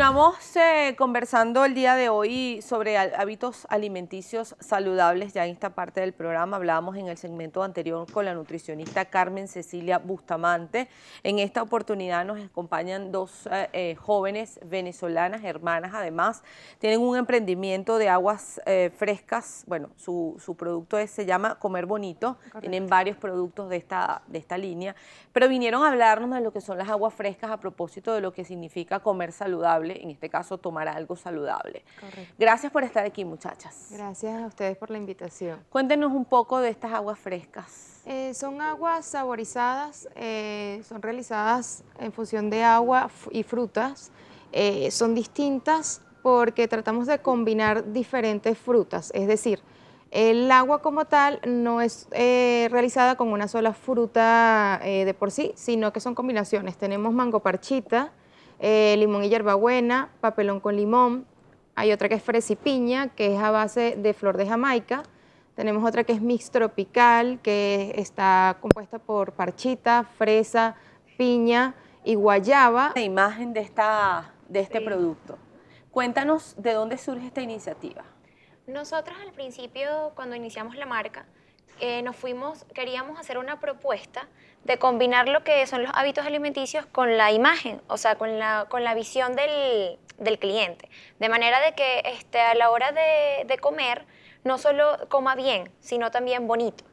Continuamos eh, conversando el día de hoy sobre hábitos alimenticios saludables. Ya en esta parte del programa hablábamos en el segmento anterior con la nutricionista Carmen Cecilia Bustamante. En esta oportunidad nos acompañan dos eh, eh, jóvenes venezolanas, hermanas además. Tienen un emprendimiento de aguas frescas. Bueno, su, producto se llama Comer Bonito. Tienen varios productos de esta, de esta línea. Pero vinieron a hablarnos de lo que son las aguas frescas a propósito de lo que significa comer saludable en este caso tomar algo saludable. Gracias por estar aquí, muchachas. Gracias a ustedes por la invitación. Cuéntenos un poco de estas aguas frescas. Eh, son aguas saborizadas, eh, son realizadas en función de agua y frutas. Eh, son distintas porque tratamos de combinar diferentes frutas, es decir, el agua como tal no es realizada con una sola fruta de por sí, sino que son combinaciones. Tenemos mango parchita, eh, limón y hierbabuena, papelón con limón. Hay otra que es fresa y piña, que es a base de flor de jamaica. Tenemos otra que es mix tropical, que está compuesta por parchita, fresa, piña y guayaba. La imagen de, esta, de este producto. Cuéntanos de dónde surge esta iniciativa. Nosotros al principio, cuando iniciamos la marca, eh, nos fuimos, queríamos hacer una propuesta de combinar lo que son los hábitos alimenticios con la imagen, o sea, con la, con la visión del, cliente. De manera de que este, a la hora de, comer, no solo coma bien, sino también bonito.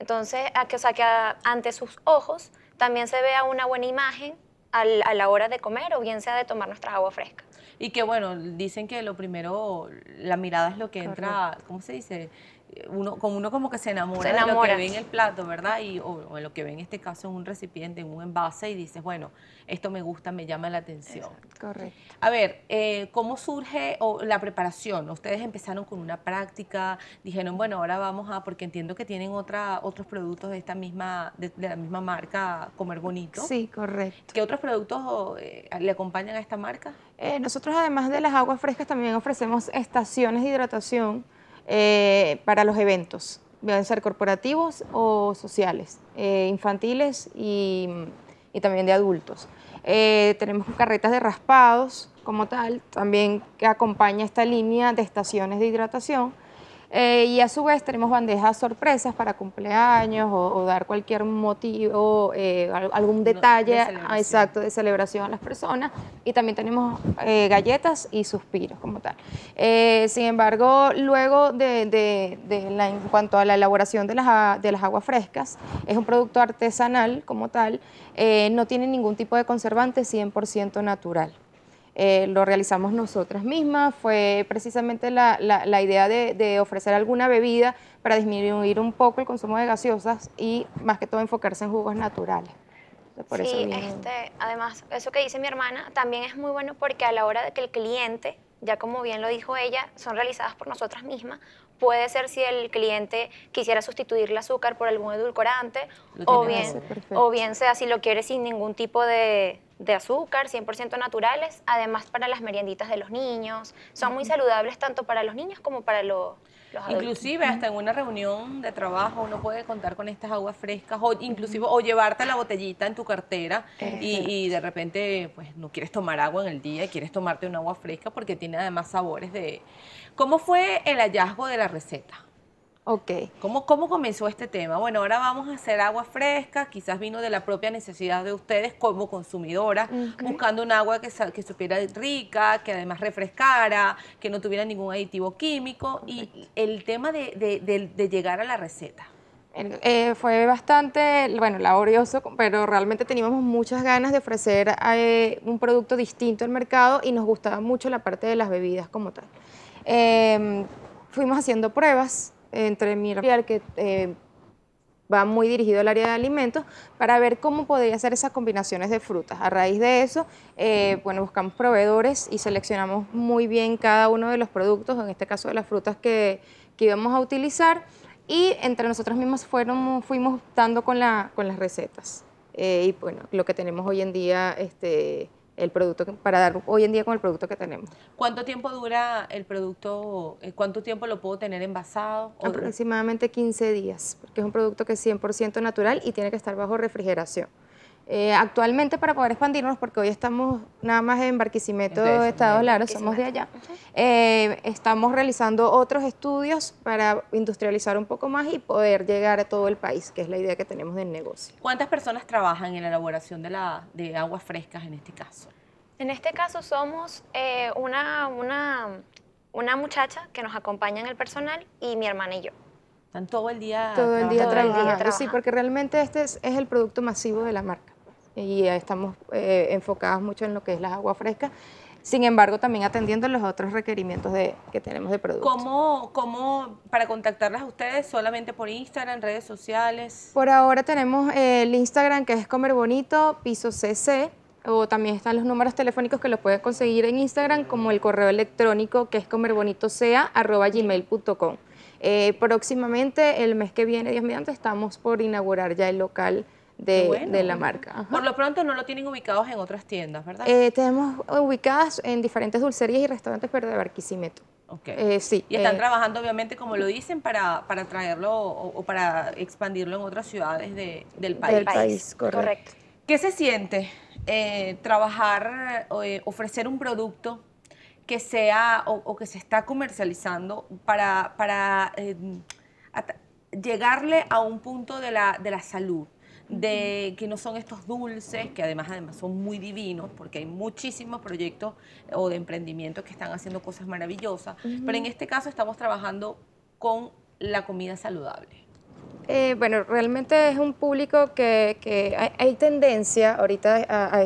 Entonces, a que, o sea, que ante sus ojos también se vea una buena imagen a la hora de comer o bien sea de tomar nuestra agua fresca. Y que bueno, dicen que lo primero, la mirada es lo que entra, ¿cómo se dice? uno como uno como que se enamora, se de lo que ve en el plato, ¿verdad? Y o, lo que ve en este caso en un recipiente, en un envase y dices, bueno, esto me gusta, me llama la atención. correcto. A ver, eh, ¿cómo surge la preparación? Ustedes empezaron con una práctica, dijeron, bueno, ahora vamos a porque entiendo que tienen otra otros productos de esta misma de, la misma marca Comer Bonito. Sí, correcto. ¿Qué otros productos eh, le acompañan a esta marca? Eh, nosotros además de las aguas frescas también ofrecemos estaciones de hidratación eh, para los eventos, pueden ser corporativos o sociales, eh, infantiles y, también de adultos. Eh, tenemos carretas de raspados como tal, también que acompaña esta línea de estaciones de hidratación eh, y a su vez tenemos bandejas sorpresas para cumpleaños o, dar cualquier motivo, eh, algún detalle ah, exacto de celebración a las personas. Y también tenemos eh, galletas y suspiros como tal. sin embargo, luego de, en cuanto a la elaboración de las, de las aguas frescas, es un producto artesanal como tal, no tiene ningún tipo de conservante, 100% natural. Eh, lo realizamos nosotras mismas. Fue precisamente la, idea de, ofrecer alguna bebida para disminuir un poco el consumo de gaseosas y más que todo enfocarse en jugos naturales. sí, este, además, eso que dice mi hermana también es muy bueno porque a la hora de que el cliente, ya como bien lo dijo ella, son realizadas por nosotras mismas, puede ser si el cliente quisiera sustituir el azúcar por algún edulcorante o bien, o bien sea si lo quiere sin ningún tipo de, de azúcar, 100% naturales, además para las merienditas de los niños. Son muy saludables tanto para los niños como para los, adultos. Inclusive hasta en una reunión de trabajo uno puede contar con estas aguas frescas o inclusive o llevarte la botellita en tu cartera y, de repente pues no quieres tomar agua en el día y quieres tomarte una agua fresca porque tiene además sabores de... ¿Cómo fue el hallazgo de la receta? Ok. ¿Cómo, ¿Cómo comenzó este tema? Bueno, ahora vamos a hacer agua fresca, quizás vino de la propia necesidad de ustedes como consumidoras, buscando un agua que, que supiera rica, que además refrescara, que no tuviera ningún aditivo químico y el tema de, llegar a la receta. Eh, fue bastante, bueno, laborioso, pero realmente teníamos muchas ganas de ofrecer eh, un producto distinto al mercado y nos gustaba mucho la parte de las bebidas como tal. Em, fuimos haciendo pruebas entre mi que eh, va muy dirigido al área de alimentos, para ver cómo podría hacer esas combinaciones de frutas. A raíz de eso, eh, bueno, buscamos proveedores y seleccionamos muy bien cada uno de los productos, en este caso de las frutas que, que íbamos a utilizar, y entre nosotros mismos fuimos dando con, la, con las recetas. Eh, y bueno, lo que tenemos hoy en día este, el producto para dar hoy en día con el producto que tenemos. ¿Cuánto tiempo dura el producto? Eh, ¿Cuánto tiempo lo puedo tener envasado? Aproximadamente 15 días, porque es un producto que es 100% natural y tiene que estar bajo refrigeración. Eh, actualmente para poder expandirnos, porque hoy estamos nada más en Barquisimeto, de Estados Laros, somos de allá, eh, estamos realizando otros estudios para industrializar un poco más y poder llegar a todo el país, que es la idea que tenemos del negocio. ¿Cuántas personas trabajan en la elaboración de, la, de aguas frescas en este caso? En este caso somos eh, una, una, una muchacha que nos acompaña en el personal y mi hermana y yo. Están todo el día todo el día, todo el día trabajando. Sí, porque realmente este es el producto masivo de la marca y estamos eh, enfocados mucho en lo que es las aguas frescas. Sin embargo, también atendiendo los otros requerimientos que tenemos de productos. ¿Cómo, ¿Cómo, para contactarlas ustedes, solamente por Instagram, redes sociales? Por ahora tenemos eh, el Instagram que es Comer Bonito, piso CC, o también están los números telefónicos que los puedes conseguir en Instagram, como el correo electrónico que es comerbonitosea.gmail.com. Eh, próximamente, el mes que viene, Dios mediante, estamos por inaugurar ya el local de, la marca. Por lo pronto no lo tienen ubicados en otras tiendas, ¿verdad? Eh, tenemos ubicadas en diferentes dulcerías y restaurantes, pero de Barquisimeto. Okay. Eh, sí, y están eh, trabajando, obviamente, como lo dicen, para, traerlo o, para expandirlo en otras ciudades del país. correcto. ¿Qué se siente trabajar, ofrecer un producto que sea o, que se está comercializando para, para llegarle a un punto de la, de la salud? de que no son estos dulces, que además, además son muy divinos, porque hay muchísimos proyectos eh, o de emprendimiento que están haciendo cosas maravillosas, pero en este caso estamos trabajando con la comida saludable. Eh, bueno, realmente es un público que, hay, tendencia ahorita a,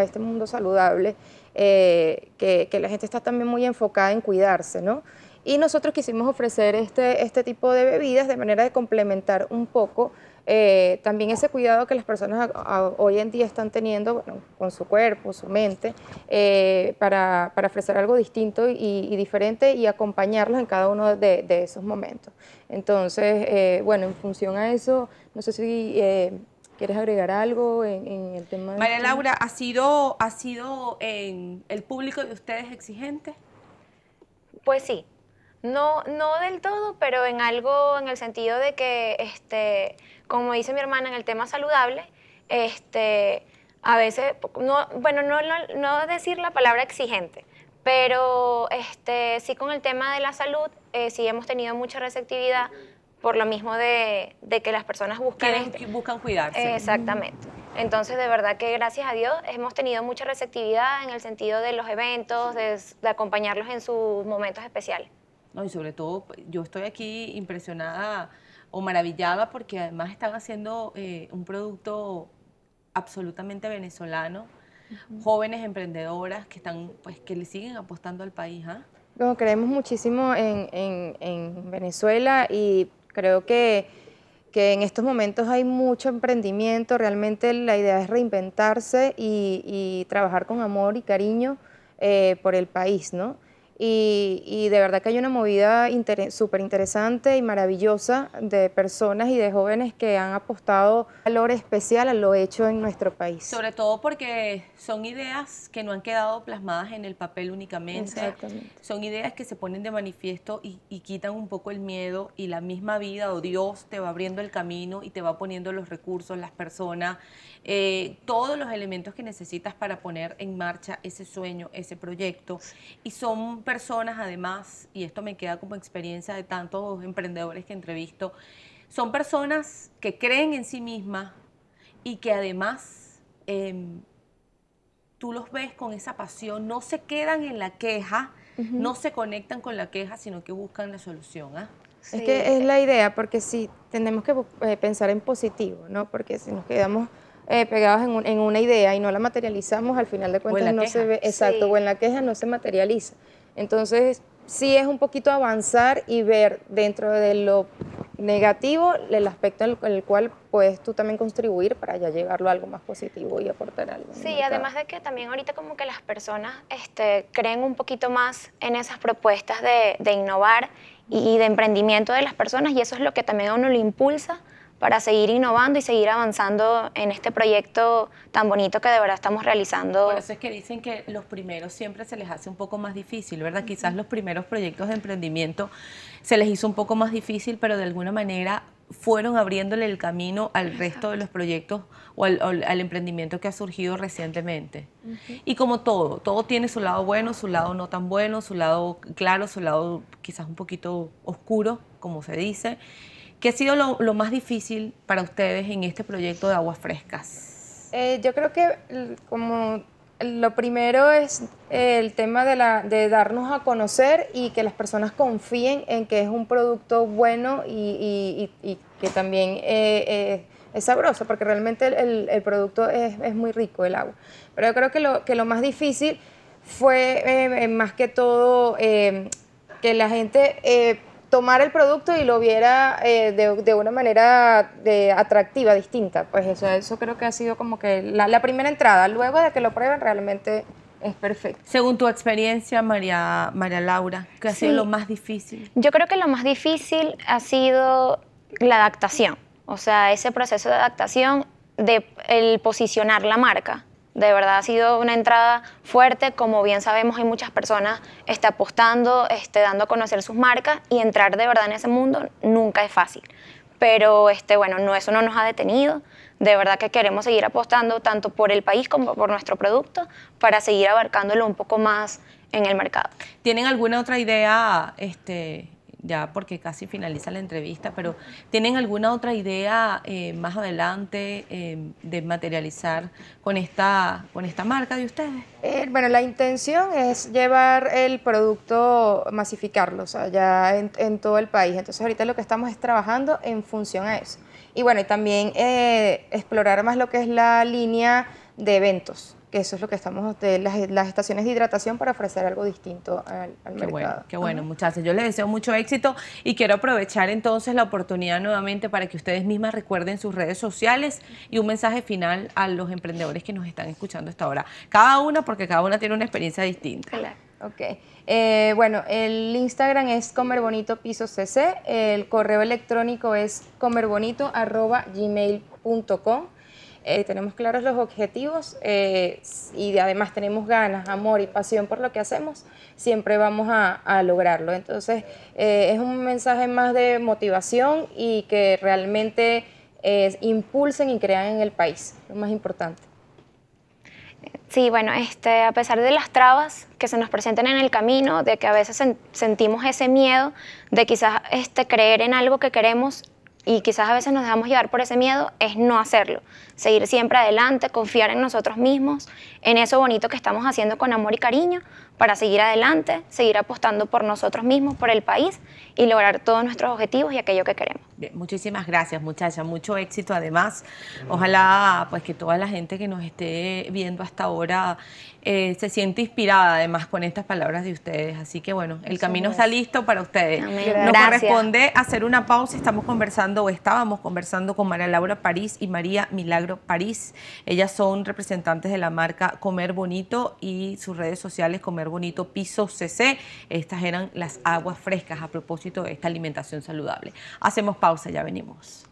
este mundo saludable, eh, que, que, la gente está también muy enfocada en cuidarse, ¿no? Y nosotros quisimos ofrecer este, este tipo de bebidas de manera de complementar un poco eh, también ese cuidado que las personas hoy en día están teniendo con su cuerpo, su mente, eh, para, ofrecer algo distinto y, diferente y acompañarlos en cada uno de, esos momentos. Entonces, eh, bueno, en función a eso, no sé si... ¿Quieres agregar algo en, el tema? María Laura, ¿ha sido, ha sido en el público de ustedes exigente? Pues sí, no, no del todo, pero en algo, en el sentido de que, este, como dice mi hermana, en el tema saludable, este, a veces, no, bueno, no, no, decir la palabra exigente, pero este, sí con el tema de la salud, eh, sí hemos tenido mucha receptividad por lo mismo de, que las personas buscan... Buscan cuidarse. exactamente. Entonces, de verdad que gracias a Dios hemos tenido mucha receptividad en el sentido de los eventos, de acompañarlos en sus momentos especiales. No, y sobre todo, pues, yo estoy aquí impresionada o maravillada porque además están haciendo eh, un producto absolutamente venezolano, jóvenes emprendedoras que están, pues, que le siguen apostando al país, ¿ah? creemos muchísimo en, Venezuela y creo que, en estos momentos hay mucho emprendimiento, realmente la idea es reinventarse y, trabajar con amor y cariño eh, por el país, ¿no? Y, de verdad que hay una movida súper interesante y maravillosa de personas y de jóvenes que han apostado valor especial a lo hecho en nuestro país. Sobre todo porque son ideas que no han quedado plasmadas en el papel únicamente. Exactamente. Son ideas que se ponen de manifiesto y, quitan un poco el miedo y la misma vida o Dios te va abriendo el camino y te va poniendo los recursos, las personas, eh, todos los elementos que necesitas para poner en marcha ese sueño, ese proyecto. Y son personas además, y esto me queda como experiencia de tantos emprendedores que entrevisto, son personas que creen en sí mismas y que además em, tú los ves con esa pasión, no se quedan en la queja, no se conectan con la queja, sino que buscan la solución. ¿ah? Es que es la idea, porque si tenemos que eh, pensar en positivo, ¿no? Porque si nos quedamos eh, pegados en, una idea y no la materializamos, al final de cuentas no se ve, exacto, o en la queja no se materializa. Entonces, sí es un poquito avanzar y ver dentro de lo negativo el aspecto en el cual puedes tú también contribuir para ya llevarlo a algo más positivo y aportar algo. Sí, además de que también ahorita como que las personas este, creen un poquito más en esas propuestas de, de innovar y de emprendimiento de las personas y eso es lo que también a uno le impulsa para seguir innovando y seguir avanzando en este proyecto tan bonito que de verdad estamos realizando. Por eso es que dicen que los primeros siempre se les hace un poco más difícil, ¿verdad? Quizás los primeros proyectos de emprendimiento se les hizo un poco más difícil, pero de alguna manera fueron abriéndole el camino al resto de los proyectos o al, emprendimiento que ha surgido recientemente. Y como todo, todo tiene su lado bueno, su lado no tan bueno, su lado claro, su lado quizás un poquito oscuro, como se dice. ¿Qué ha sido lo, más difícil para ustedes en este proyecto de Aguas Frescas? Eh, yo creo que como lo primero es eh, el tema de, darnos a conocer y que las personas confíen en que es un producto bueno y, que también eh, es sabroso, porque realmente el, producto es, muy rico, el agua. Pero yo creo que lo, más difícil fue más que todo que la gente tomar el producto y lo viera eh, de, una manera de, atractiva, distinta. Pues eso, eso creo que ha sido como que la, primera entrada. Luego de que lo prueben, realmente es perfecto. Según tu experiencia, María, María Laura, ¿qué ha sido lo más difícil? Yo creo que lo más difícil ha sido la adaptación. O sea, ese proceso de adaptación de el posicionar la marca. De verdad ha sido una entrada fuerte, como bien sabemos hay muchas personas está apostando, este, dando a conocer sus marcas y entrar de verdad en ese mundo nunca es fácil. Pero este, bueno, eso no nos ha detenido, de verdad que queremos seguir apostando tanto por el país como por nuestro producto para seguir abarcándolo un poco más en el mercado. ¿Tienen alguna otra idea este, ya porque casi finaliza la entrevista, pero ¿tienen alguna otra idea eh, más adelante em, de materializar con esta, con esta marca de ustedes? Eh, bueno, la intención es llevar el producto, masificarlo, o sea, ya en, en, todo el país. Entonces ahorita lo que estamos es trabajando en función a eso. Y bueno, y también eh, explorar más lo que es la línea de eventos que eso es lo que estamos las, estaciones de hidratación para ofrecer algo distinto al, mercado. Bueno, qué bueno, Yo les deseo mucho éxito y quiero aprovechar entonces la oportunidad nuevamente para que ustedes mismas recuerden sus redes sociales y un mensaje final a los emprendedores que nos están escuchando esta hora, Cada una, porque cada una tiene una experiencia distinta. Claro. Ok. Eh, bueno, el Instagram es comerbonito piso cc, el correo electrónico es comerbonito arroba gmail.com eh, tenemos claros los objetivos eh, y además tenemos ganas, amor y pasión por lo que hacemos, siempre vamos a, lograrlo. Entonces eh, es un mensaje más de motivación y que realmente impulsen y crean en el país, lo más importante. Sí, bueno, este, a pesar de las trabas que se nos presentan en el camino, de que a veces sentimos ese miedo de quizás este, creer en algo que queremos y quizás a veces nos dejamos llevar por ese miedo, es no hacerlo. Seguir siempre adelante, confiar en nosotros mismos, en eso bonito que estamos haciendo con amor y cariño, para seguir adelante, seguir apostando por nosotros mismos, por el país y lograr todos nuestros objetivos y aquello que queremos. Bien, muchísimas gracias, muchacha. Mucho éxito además. Ojalá pues que toda la gente que nos esté viendo hasta ahora eh, se siente inspirada además con estas palabras de ustedes. Así que bueno, el camino está listo para ustedes. Nos corresponde hacer una pausa. Estamos conversando o estábamos conversando con María Laura París y María Milagro París. Ellas son representantes de la marca Comer Bonito y sus redes sociales Comer Bonito Piso CC. Estas eran las aguas frescas a propósito de esta alimentación saludable. Hacemos pausa pausa, ya venimos.